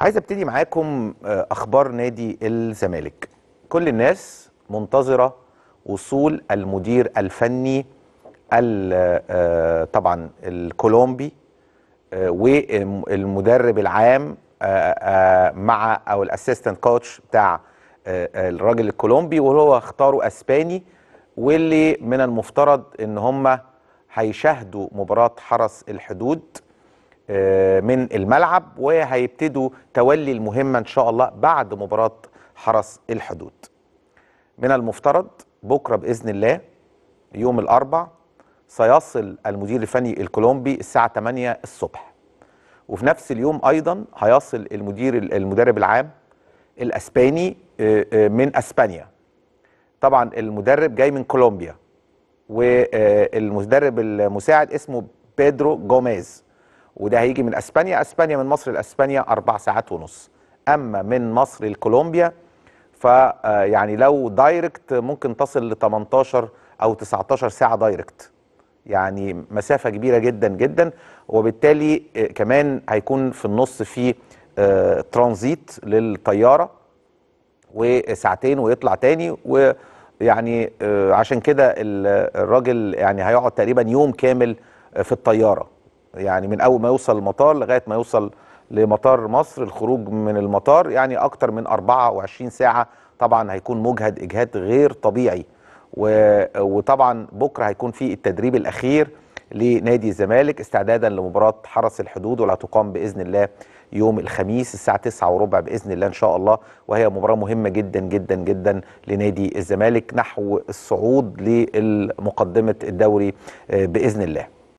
عايز ابتدي معاكم آه، اخبار نادي الزمالك كل الناس منتظره وصول المدير الفني آه، آه، طبعا الكولومبي والمدرب العام مع او الاسيستنت كوتش بتاع الراجل الكولومبي وهو اختاره اسباني واللي من المفترض ان هم هيشاهدوا مباراه حرس الحدود آه، من الملعب وهيبتدوا تولي المهمة إن شاء الله بعد مباراة حرس الحدود من المفترض بكرة بإذن الله يوم الأربع سيصل المدير الفني الكولومبي الساعة 8 الصبح وفي نفس اليوم أيضا هيصل المدير المدرب العام الأسباني آه، آه، من أسبانيا طبعا المدرب جاي من كولومبيا والمدرب المساعد اسمه بيدرو جوميز وده هيجي من اسبانيا اسبانيا من مصر لاسبانيا اربع ساعات ونص اما من مصر لكولومبيا فيعني آه، لو دايركت ممكن تصل ل 18 او 19 ساعه دايركت يعني مسافه كبيره جدا جدا وبالتالي آه، كمان هيكون في النص في آه، ترانزيت للطياره وساعتين ويطلع تاني ويعني عشان كده الراجل يعني هيقعد تقريبا يوم كامل في الطياره يعني من اول ما يوصل المطار لغايه ما يوصل لمطار مصر الخروج من المطار يعني اكتر من 24 ساعه طبعا هيكون مجهد اجهاد غير طبيعي وطبعا بكره هيكون في التدريب الاخير لنادي الزمالك استعدادا لمباراه حرس الحدود واللي هتقام باذن الله يوم الخميس الساعه 9 وربع باذن الله ان شاء الله وهي مباراه مهمه جدا جدا جدا لنادي الزمالك نحو الصعود لمقدمه الدوري آه، باذن الله